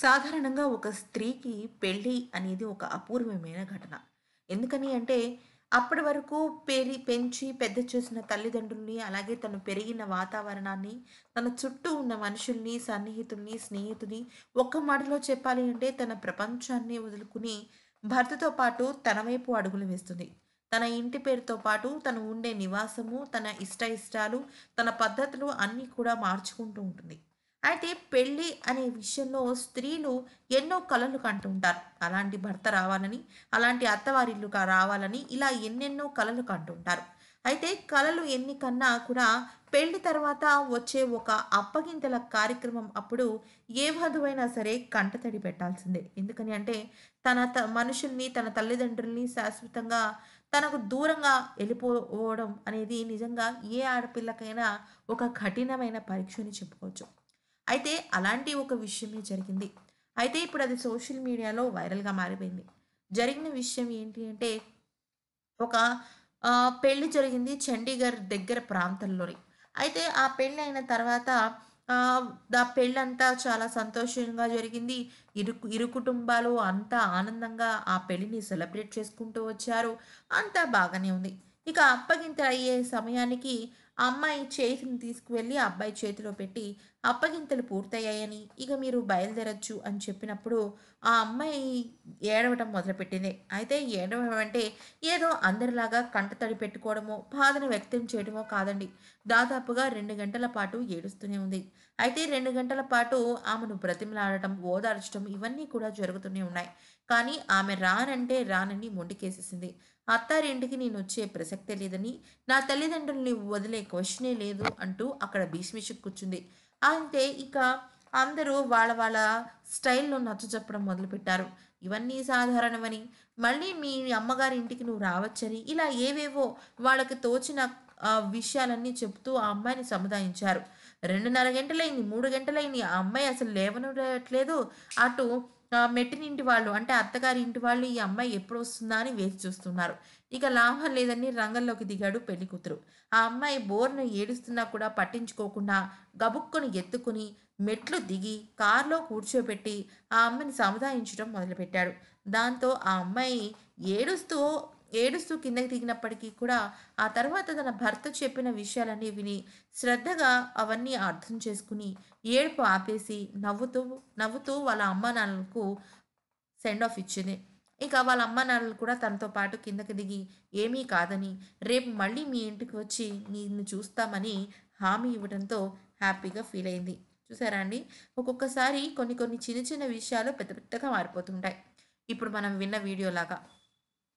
సాధారణంగా ఒక స్త్రీకి పెళ్ళి అనేది ఒక అపూర్వమైన ఘటన ఎందుకని అంటే అప్పటి వరకు పెరి పెంచి పెద్ద చేసిన తల్లిదండ్రుల్ని అలాగే తను పెరిగిన వాతావరణాన్ని తన చుట్టూ ఉన్న మనుషుల్ని సన్నిహితుల్ని స్నేహితుని ఒక్క మాటలో చెప్పాలి అంటే తన ప్రపంచాన్ని వదులుకుని భర్తతో పాటు తన వైపు అడుగులు వేస్తుంది తన ఇంటి పేరుతో పాటు తను ఉండే నివాసము తన ఇష్ట ఇష్టాలు తన పద్ధతులు అన్నీ కూడా మార్చుకుంటూ ఉంటుంది అయితే పెళ్ళి అనే విషయంలో స్త్రీలు ఎన్నో కళలు కంటుంటారు అలాంటి భర్త రావాలని అలాంటి అత్తవారిల్లు రావాలని ఇలా ఎన్నెన్నో కళలు కంటుంటారు అయితే కళలు ఎన్ని కన్నా కూడా పెళ్లి తర్వాత వచ్చే ఒక అప్పగింతల కార్యక్రమం అప్పుడు ఏ వధువైనా సరే కంటతడి పెట్టాల్సిందే ఎందుకని అంటే తన త మనుషుల్ని తన తల్లిదండ్రుల్ని శాశ్వతంగా తనకు దూరంగా వెళ్ళిపోవడం అనేది నిజంగా ఏ ఆడపిల్లకైనా ఒక కఠినమైన పరీక్షని చెప్పుకోవచ్చు అయితే అలాంటి ఒక విషయమే జరిగింది అయితే ఇప్పుడు అది సోషల్ మీడియాలో వైరల్గా మారిపోయింది జరిగిన విషయం ఏంటి అంటే ఒక పెళ్లి జరిగింది చండీగఢ్ దగ్గర ప్రాంతంలోని అయితే ఆ పెళ్ళి అయిన తర్వాత ఆ పెళ్ళంతా చాలా సంతోషంగా జరిగింది ఇరు ఇరు కుటుంబాలు అంతా ఆనందంగా ఆ పెళ్ళిని సెలబ్రేట్ చేసుకుంటూ వచ్చారు అంతా బాగానే ఉంది ఇక అప్పగింత అయ్యే సమయానికి అమ్మాయి చేతిని తీసుకువెళ్ళి అబ్బాయి చేతిలో పెట్టి అప్పగింతలు పూర్తయ్యాయని ఇక మీరు బయలుదేరచ్చు అని చెప్పినప్పుడు ఆ అమ్మాయి ఏడవటం మొదలుపెట్టింది అయితే ఏడవడం అంటే ఏదో అందరిలాగా కంట తడి పెట్టుకోవడమో బాధను వ్యక్తం చేయడమో కాదండి దాదాపుగా రెండు గంటల పాటు ఏడుస్తూనే ఉంది అయితే రెండు గంటల పాటు ఆమెను బ్రతిమలాడటం ఓదార్చడం ఇవన్నీ కూడా జరుగుతూనే ఉన్నాయి కానీ ఆమె రానంటే రానని మొండికేసేసింది అత్తారింటికి నేను వచ్చే ప్రసక్తే లేదని నా తల్లిదండ్రుల్ని వదిలే క్వశ్చనే లేదు అంటూ అక్కడ భీష్మిషు కూర్చుంది అంతే ఇక అందరూ వాళ్ళ వాళ్ళ స్టైల్లో నచ్చ చెప్పడం మొదలుపెట్టారు ఇవన్నీ సాధారణమని మళ్ళీ మీ అమ్మగారి ఇంటికి నువ్వు రావచ్చని ఇలా ఏవేవో వాళ్ళకి తోచిన విషయాలన్నీ చెప్తూ ఆ అమ్మాయిని సముదాయించారు రెండున్నర గంటలైంది మూడు గంటలైంది ఆ అమ్మాయి అసలు లేవనట్లేదు అటు మెట్టినింటి వాళ్ళు అంటే అత్తగారి ఇంటి వాళ్ళు ఈ అమ్మాయి ఎప్పుడు వస్తుందా అని వేచి చూస్తున్నారు ఇక లాభం లేదని రంగంలోకి దిగాడు పెళ్లి కూతురు ఆ అమ్మాయి బోర్ను ఏడుస్తున్నా కూడా పట్టించుకోకుండా గబుక్కుని ఎత్తుకుని మెట్లు దిగి కారులో కూర్చోబెట్టి ఆ అమ్మని సముదాయించడం మొదలుపెట్టాడు దాంతో ఆ అమ్మాయి ఏడుస్తూ ఏడుస్తూ కిందకి దిగినప్పటికీ కూడా ఆ తర్వాత తన భర్త చెప్పిన విషయాలన్నీ విని శ్రద్ధగా అవన్నీ అర్థం చేసుకుని ఏడుపు ఆపేసి నవ్వుతూ నవ్వుతూ వాళ్ళ అమ్మానాన్నలకు సెండ్ ఆఫ్ ఇచ్చింది ఇక వాళ్ళ అమ్మానాన్నలు కూడా తనతో పాటు కిందకి దిగి ఏమీ కాదని రేపు మళ్ళీ మీ ఇంటికి వచ్చి నిన్ను చూస్తామని హామీ ఇవ్వడంతో హ్యాపీగా ఫీల్ అయింది చూసారా అండి ఒక్కొక్కసారి కొన్ని కొన్ని చిన్న చిన్న విషయాలు పెద్ద పెద్దగా మారిపోతుంటాయి ఇప్పుడు మనం విన్న వీడియోలాగా